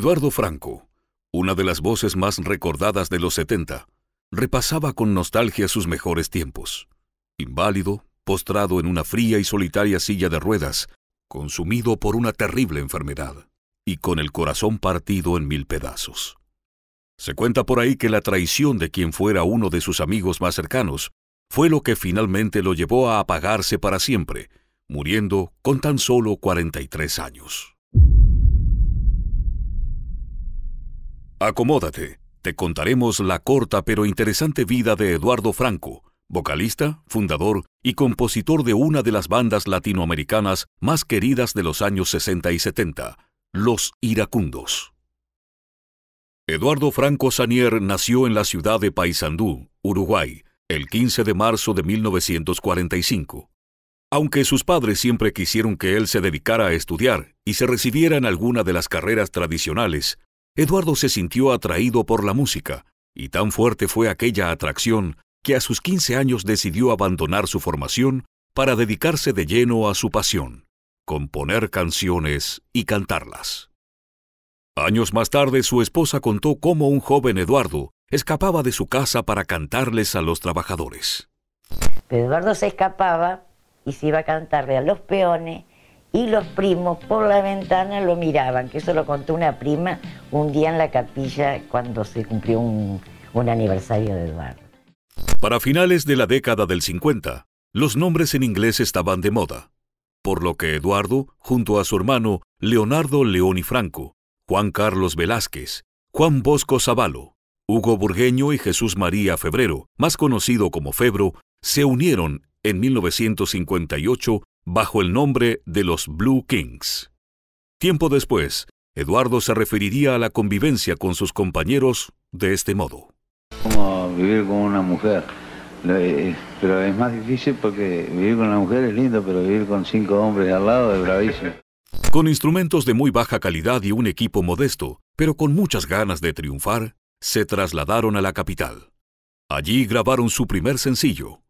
Eduardo Franco, una de las voces más recordadas de los 70, repasaba con nostalgia sus mejores tiempos. Inválido, postrado en una fría y solitaria silla de ruedas, consumido por una terrible enfermedad y con el corazón partido en mil pedazos. Se cuenta por ahí que la traición de quien fuera uno de sus amigos más cercanos fue lo que finalmente lo llevó a apagarse para siempre, muriendo con tan solo 43 años. Acomódate, te contaremos la corta pero interesante vida de Eduardo Franco, vocalista, fundador y compositor de una de las bandas latinoamericanas más queridas de los años 60 y 70, Los Iracundos. Eduardo Franco Sanier nació en la ciudad de Paysandú, Uruguay, el 15 de marzo de 1945. Aunque sus padres siempre quisieron que él se dedicara a estudiar y se recibiera en alguna de las carreras tradicionales, Eduardo se sintió atraído por la música, y tan fuerte fue aquella atracción que a sus 15 años decidió abandonar su formación para dedicarse de lleno a su pasión, componer canciones y cantarlas. Años más tarde su esposa contó cómo un joven Eduardo escapaba de su casa para cantarles a los trabajadores. Eduardo se escapaba y se iba a cantarle a los peones, y los primos por la ventana lo miraban, que eso lo contó una prima un día en la capilla cuando se cumplió un, un aniversario de Eduardo. Para finales de la década del 50, los nombres en inglés estaban de moda, por lo que Eduardo, junto a su hermano Leonardo León y Franco, Juan Carlos Velázquez, Juan Bosco Zavalo, Hugo Burgueño y Jesús María Febrero, más conocido como Febro, se unieron en 1958 bajo el nombre de los Blue Kings. Tiempo después, Eduardo se referiría a la convivencia con sus compañeros de este modo. Como vivir con una mujer, eh, eh, pero es más difícil porque vivir con una mujer es lindo, pero vivir con cinco hombres al lado es bravísimo. Con instrumentos de muy baja calidad y un equipo modesto, pero con muchas ganas de triunfar, se trasladaron a la capital. Allí grabaron su primer sencillo,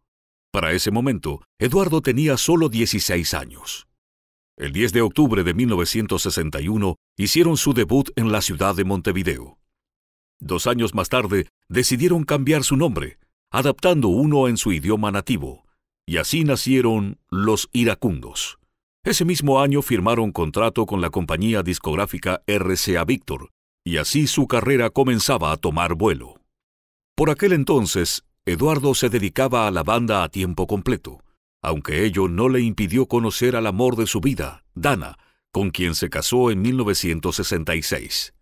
para ese momento, Eduardo tenía solo 16 años. El 10 de octubre de 1961 hicieron su debut en la ciudad de Montevideo. Dos años más tarde decidieron cambiar su nombre, adaptando uno en su idioma nativo, y así nacieron Los Iracundos. Ese mismo año firmaron contrato con la compañía discográfica RCA Victor, y así su carrera comenzaba a tomar vuelo. Por aquel entonces, Eduardo se dedicaba a la banda a tiempo completo, aunque ello no le impidió conocer al amor de su vida, Dana, con quien se casó en 1966.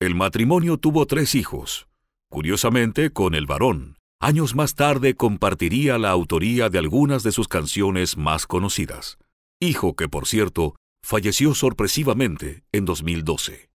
El matrimonio tuvo tres hijos. Curiosamente, con el varón, años más tarde compartiría la autoría de algunas de sus canciones más conocidas, hijo que, por cierto, falleció sorpresivamente en 2012.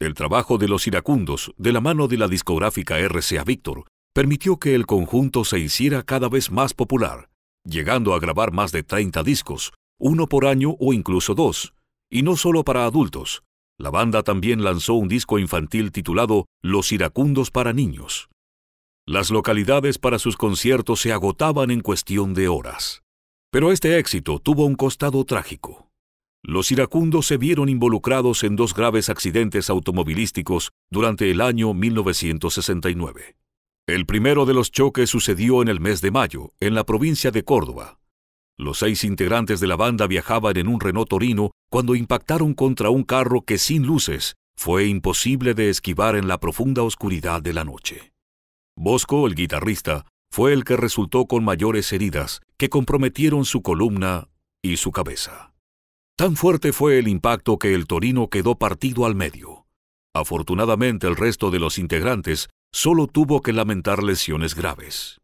El trabajo de los iracundos, de la mano de la discográfica RCA Víctor, permitió que el conjunto se hiciera cada vez más popular, llegando a grabar más de 30 discos, uno por año o incluso dos, y no solo para adultos. La banda también lanzó un disco infantil titulado Los Iracundos para Niños. Las localidades para sus conciertos se agotaban en cuestión de horas. Pero este éxito tuvo un costado trágico. Los iracundos se vieron involucrados en dos graves accidentes automovilísticos durante el año 1969. El primero de los choques sucedió en el mes de mayo, en la provincia de Córdoba. Los seis integrantes de la banda viajaban en un Renault Torino cuando impactaron contra un carro que sin luces fue imposible de esquivar en la profunda oscuridad de la noche. Bosco, el guitarrista, fue el que resultó con mayores heridas que comprometieron su columna y su cabeza. Tan fuerte fue el impacto que el Torino quedó partido al medio. Afortunadamente el resto de los integrantes solo tuvo que lamentar lesiones graves.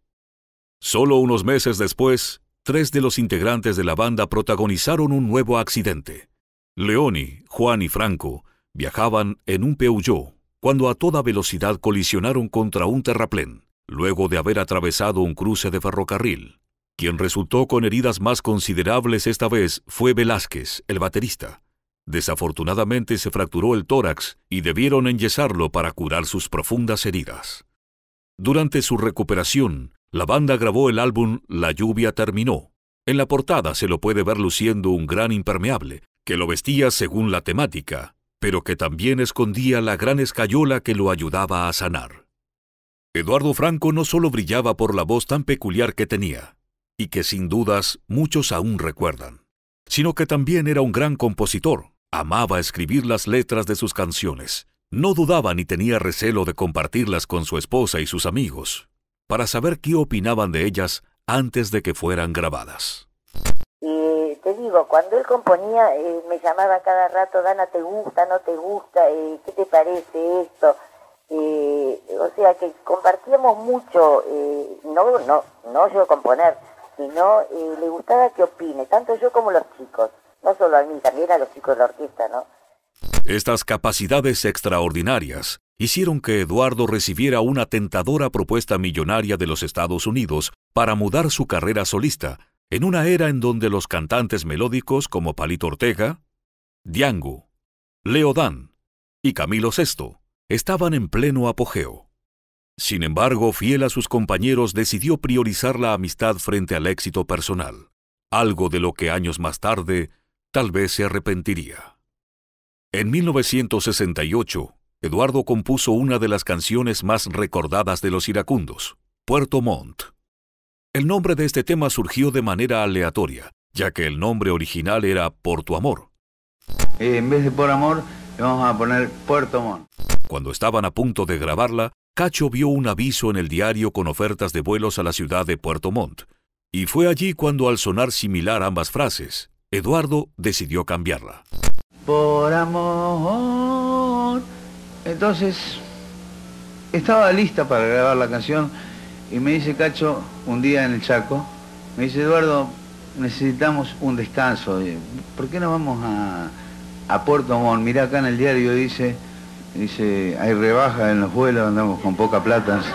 Solo unos meses después, tres de los integrantes de la banda protagonizaron un nuevo accidente. Leoni, Juan y Franco viajaban en un Peugeot cuando a toda velocidad colisionaron contra un terraplén, luego de haber atravesado un cruce de ferrocarril. Quien resultó con heridas más considerables esta vez fue Velázquez, el baterista, Desafortunadamente se fracturó el tórax y debieron enyesarlo para curar sus profundas heridas. Durante su recuperación, la banda grabó el álbum La lluvia terminó. En la portada se lo puede ver luciendo un gran impermeable, que lo vestía según la temática, pero que también escondía la gran escayola que lo ayudaba a sanar. Eduardo Franco no solo brillaba por la voz tan peculiar que tenía, y que sin dudas muchos aún recuerdan, sino que también era un gran compositor, Amaba escribir las letras de sus canciones. No dudaba ni tenía recelo de compartirlas con su esposa y sus amigos, para saber qué opinaban de ellas antes de que fueran grabadas. te digo, cuando él componía, eh, me llamaba cada rato, Dana, ¿te gusta? ¿No te gusta? Eh, ¿Qué te parece esto? Eh, o sea que compartíamos mucho, no, no, no yo componer, sino le gustaba que opine, tanto yo como los chicos no solo a mí, también a los chicos de orquesta, ¿no? Estas capacidades extraordinarias hicieron que Eduardo recibiera una tentadora propuesta millonaria de los Estados Unidos para mudar su carrera solista, en una era en donde los cantantes melódicos como Palito Ortega, Diango, Leodán y Camilo VI estaban en pleno apogeo. Sin embargo, fiel a sus compañeros, decidió priorizar la amistad frente al éxito personal, algo de lo que años más tarde tal vez se arrepentiría. En 1968, Eduardo compuso una de las canciones más recordadas de los iracundos, Puerto Montt. El nombre de este tema surgió de manera aleatoria, ya que el nombre original era Por tu amor. en vez de Por amor, le vamos a poner Puerto Montt. Cuando estaban a punto de grabarla, Cacho vio un aviso en el diario con ofertas de vuelos a la ciudad de Puerto Montt, y fue allí cuando al sonar similar ambas frases, Eduardo decidió cambiarla. Por amor. Entonces, estaba lista para grabar la canción y me dice Cacho, un día en el Chaco, me dice Eduardo, necesitamos un descanso. ¿Por qué no vamos a, a Puerto Montt? Mirá acá en el diario dice, dice, hay rebaja en los vuelos, andamos con poca plata.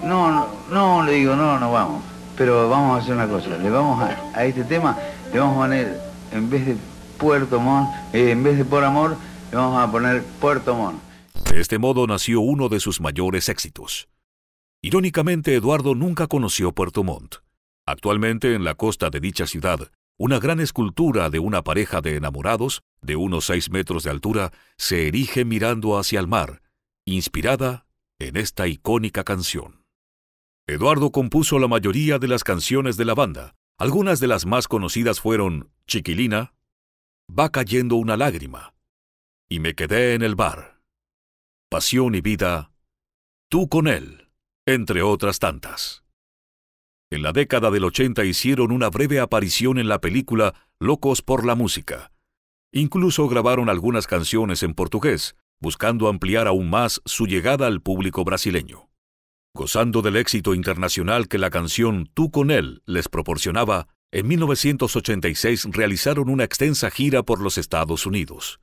No, no, no, le digo, no, no vamos. Pero vamos a hacer una cosa, le vamos a, a este tema, le vamos a poner, en vez de Puerto Montt, eh, en vez de Por Amor, le vamos a poner Puerto Montt. De este modo nació uno de sus mayores éxitos. Irónicamente, Eduardo nunca conoció Puerto Montt. Actualmente en la costa de dicha ciudad, una gran escultura de una pareja de enamorados, de unos 6 metros de altura, se erige mirando hacia el mar, inspirada en esta icónica canción. Eduardo compuso la mayoría de las canciones de la banda. Algunas de las más conocidas fueron Chiquilina, Va cayendo una lágrima, y Me quedé en el bar, Pasión y vida, Tú con él, entre otras tantas. En la década del 80 hicieron una breve aparición en la película Locos por la Música. Incluso grabaron algunas canciones en portugués, buscando ampliar aún más su llegada al público brasileño. Gozando del éxito internacional que la canción Tú con él les proporcionaba, en 1986 realizaron una extensa gira por los Estados Unidos.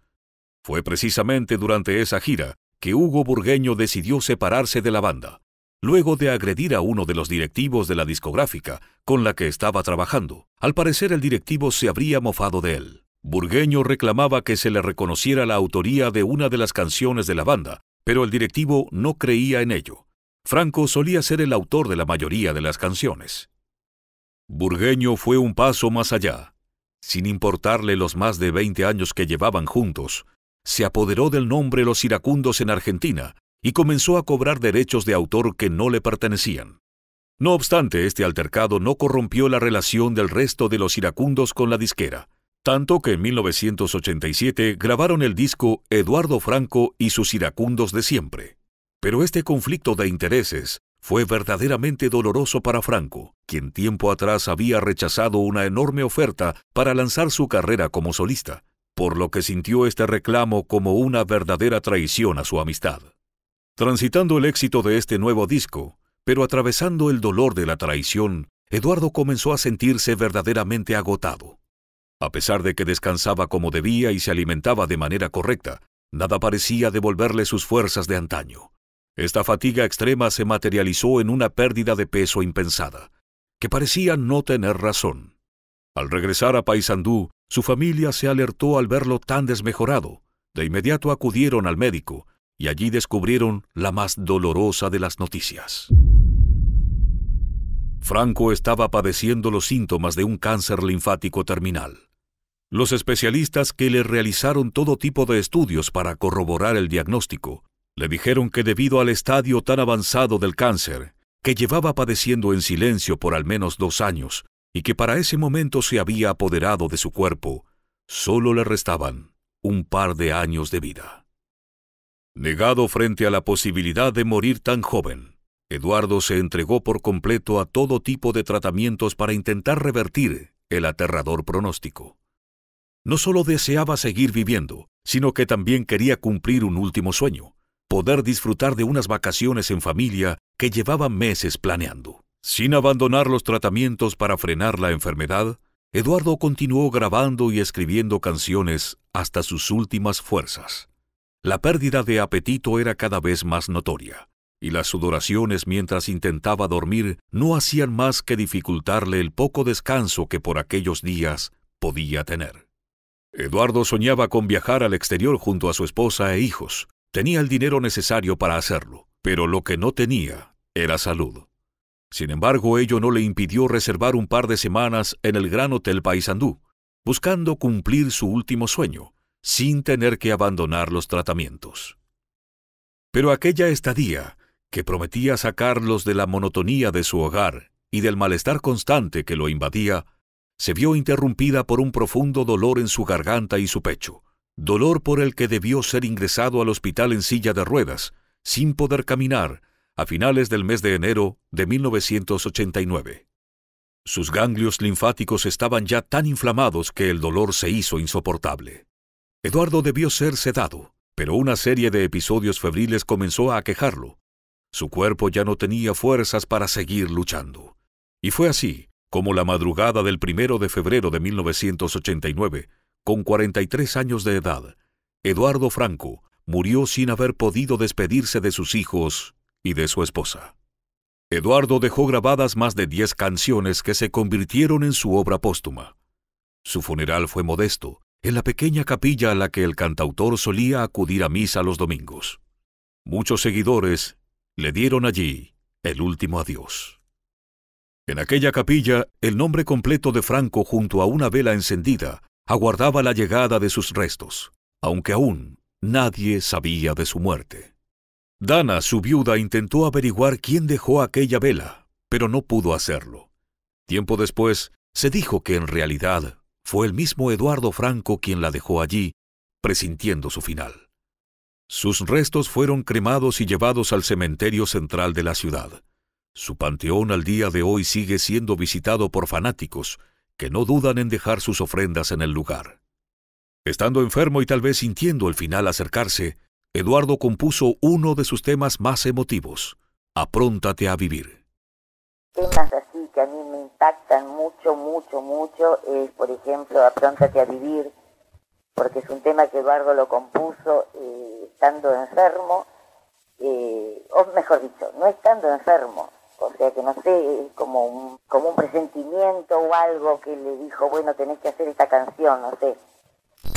Fue precisamente durante esa gira que Hugo Burgueño decidió separarse de la banda, luego de agredir a uno de los directivos de la discográfica con la que estaba trabajando. Al parecer el directivo se habría mofado de él. Burgueño reclamaba que se le reconociera la autoría de una de las canciones de la banda, pero el directivo no creía en ello. Franco solía ser el autor de la mayoría de las canciones. Burgueño fue un paso más allá. Sin importarle los más de 20 años que llevaban juntos, se apoderó del nombre Los Iracundos en Argentina y comenzó a cobrar derechos de autor que no le pertenecían. No obstante, este altercado no corrompió la relación del resto de los iracundos con la disquera, tanto que en 1987 grabaron el disco Eduardo Franco y sus iracundos de siempre. Pero este conflicto de intereses fue verdaderamente doloroso para Franco, quien tiempo atrás había rechazado una enorme oferta para lanzar su carrera como solista, por lo que sintió este reclamo como una verdadera traición a su amistad. Transitando el éxito de este nuevo disco, pero atravesando el dolor de la traición, Eduardo comenzó a sentirse verdaderamente agotado. A pesar de que descansaba como debía y se alimentaba de manera correcta, nada parecía devolverle sus fuerzas de antaño. Esta fatiga extrema se materializó en una pérdida de peso impensada, que parecía no tener razón. Al regresar a Paysandú, su familia se alertó al verlo tan desmejorado. De inmediato acudieron al médico y allí descubrieron la más dolorosa de las noticias. Franco estaba padeciendo los síntomas de un cáncer linfático terminal. Los especialistas que le realizaron todo tipo de estudios para corroborar el diagnóstico le dijeron que debido al estadio tan avanzado del cáncer, que llevaba padeciendo en silencio por al menos dos años y que para ese momento se había apoderado de su cuerpo, solo le restaban un par de años de vida. Negado frente a la posibilidad de morir tan joven, Eduardo se entregó por completo a todo tipo de tratamientos para intentar revertir el aterrador pronóstico. No solo deseaba seguir viviendo, sino que también quería cumplir un último sueño, poder disfrutar de unas vacaciones en familia que llevaba meses planeando. Sin abandonar los tratamientos para frenar la enfermedad, Eduardo continuó grabando y escribiendo canciones hasta sus últimas fuerzas. La pérdida de apetito era cada vez más notoria, y las sudoraciones mientras intentaba dormir no hacían más que dificultarle el poco descanso que por aquellos días podía tener. Eduardo soñaba con viajar al exterior junto a su esposa e hijos, Tenía el dinero necesario para hacerlo, pero lo que no tenía era salud. Sin embargo, ello no le impidió reservar un par de semanas en el Gran Hotel Paysandú, buscando cumplir su último sueño, sin tener que abandonar los tratamientos. Pero aquella estadía, que prometía sacarlos de la monotonía de su hogar y del malestar constante que lo invadía, se vio interrumpida por un profundo dolor en su garganta y su pecho, dolor por el que debió ser ingresado al hospital en silla de ruedas, sin poder caminar, a finales del mes de enero de 1989. Sus ganglios linfáticos estaban ya tan inflamados que el dolor se hizo insoportable. Eduardo debió ser sedado, pero una serie de episodios febriles comenzó a aquejarlo. Su cuerpo ya no tenía fuerzas para seguir luchando. Y fue así como la madrugada del primero de febrero de 1989 con 43 años de edad, Eduardo Franco murió sin haber podido despedirse de sus hijos y de su esposa. Eduardo dejó grabadas más de 10 canciones que se convirtieron en su obra póstuma. Su funeral fue modesto, en la pequeña capilla a la que el cantautor solía acudir a misa los domingos. Muchos seguidores le dieron allí el último adiós. En aquella capilla, el nombre completo de Franco junto a una vela encendida aguardaba la llegada de sus restos, aunque aún nadie sabía de su muerte. Dana, su viuda, intentó averiguar quién dejó aquella vela, pero no pudo hacerlo. Tiempo después, se dijo que en realidad fue el mismo Eduardo Franco quien la dejó allí, presintiendo su final. Sus restos fueron cremados y llevados al cementerio central de la ciudad. Su panteón al día de hoy sigue siendo visitado por fanáticos, que no dudan en dejar sus ofrendas en el lugar. Estando enfermo y tal vez sintiendo el final acercarse, Eduardo compuso uno de sus temas más emotivos, Apróntate a vivir. Temas así que a mí me impactan mucho, mucho, mucho es, por ejemplo, Apróntate a vivir, porque es un tema que Eduardo lo compuso eh, estando enfermo, eh, o mejor dicho, no estando enfermo, o sea que no sé, como un, como un presentimiento o algo que le dijo, bueno, tenés que hacer esta canción, no sé.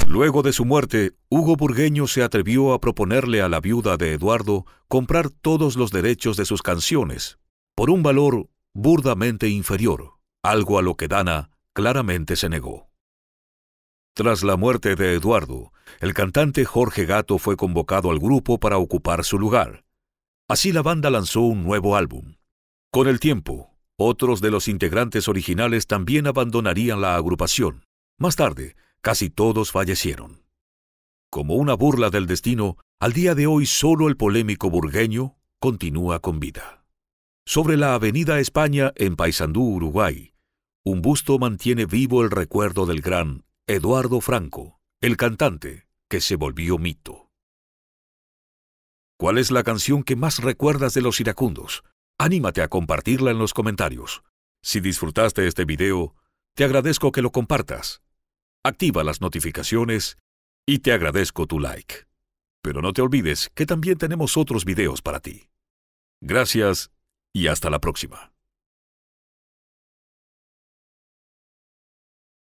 Luego de su muerte, Hugo Burgueño se atrevió a proponerle a la viuda de Eduardo comprar todos los derechos de sus canciones, por un valor burdamente inferior, algo a lo que Dana claramente se negó. Tras la muerte de Eduardo, el cantante Jorge Gato fue convocado al grupo para ocupar su lugar. Así la banda lanzó un nuevo álbum, con el tiempo, otros de los integrantes originales también abandonarían la agrupación. Más tarde, casi todos fallecieron. Como una burla del destino, al día de hoy solo el polémico burgueño continúa con vida. Sobre la Avenida España en Paysandú, Uruguay, un busto mantiene vivo el recuerdo del gran Eduardo Franco, el cantante que se volvió mito. ¿Cuál es la canción que más recuerdas de los iracundos? Anímate a compartirla en los comentarios. Si disfrutaste este video, te agradezco que lo compartas. Activa las notificaciones y te agradezco tu like. Pero no te olvides que también tenemos otros videos para ti. Gracias y hasta la próxima.